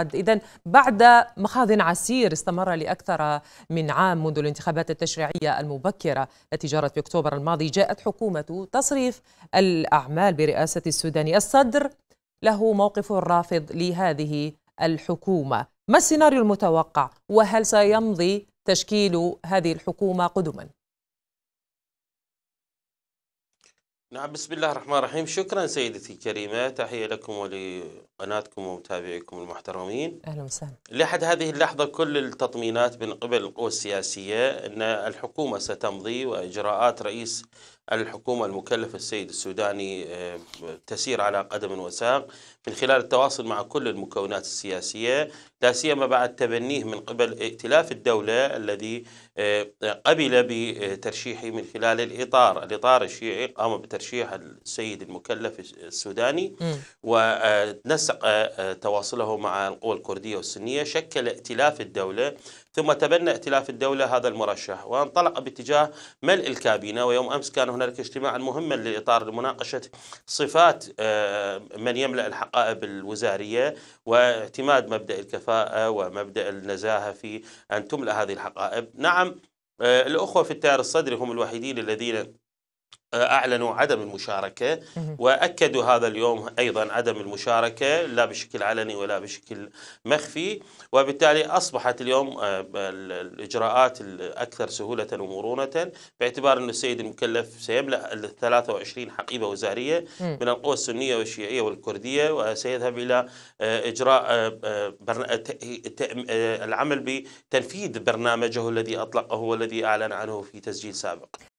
إذا بعد مخاض عسير استمر لأكثر من عام منذ الانتخابات التشريعية المبكرة التي جرت في أكتوبر الماضي جاءت حكومة تصريف الأعمال برئاسة السوداني الصدر له موقف رافض لهذه الحكومة ما السيناريو المتوقع وهل سيمضي تشكيل هذه الحكومة قدماً؟ نعم بسم الله الرحمن الرحيم شكرا سيدتي الكريمة تحية لكم ولقناتكم ومتابعيكم المحترمين أهلا وسهلا لحد هذه اللحظة كل التطمينات من قبل القوى السياسية أن الحكومة ستمضي وإجراءات رئيس الحكومة المكلف السيد السوداني آه، تسير على قدم وساق من خلال التواصل مع كل المكونات السياسية لا سيما بعد تبنيه من قبل ائتلاف الدولة الذي آه، قبل بترشيحه من خلال الإطار الإطار الشيعي قام بترشيحه ترشيح السيد المكلف السوداني م. ونسق آه، تواصله مع القوى الكردية والسنية شكل ائتلاف الدولة ثم تبنى ائتلاف الدولة هذا المرشح وانطلق باتجاه ملء الكابينة ويوم أمس كان هنالك اجتماعا مهما لإطار لمناقشة صفات آه، من يملأ الحقائب الوزارية واعتماد مبدأ الكفاءة ومبدأ النزاهة في أن تملأ هذه الحقائب نعم آه، الأخوة في التيار الصدري هم الوحيدين الذين أعلنوا عدم المشاركة وأكدوا هذا اليوم أيضا عدم المشاركة لا بشكل علني ولا بشكل مخفي وبالتالي أصبحت اليوم آه، الإجراءات الأكثر سهولة ومرونة باعتبار أن السيد المكلف سيملأ ال 23 حقيبة وزارية من القوى السنية والشيعية والكردية وسيذهب إلى آه، إجراء آه، العمل بتنفيذ برنامجه الذي أطلقه والذي أعلن عنه في تسجيل سابق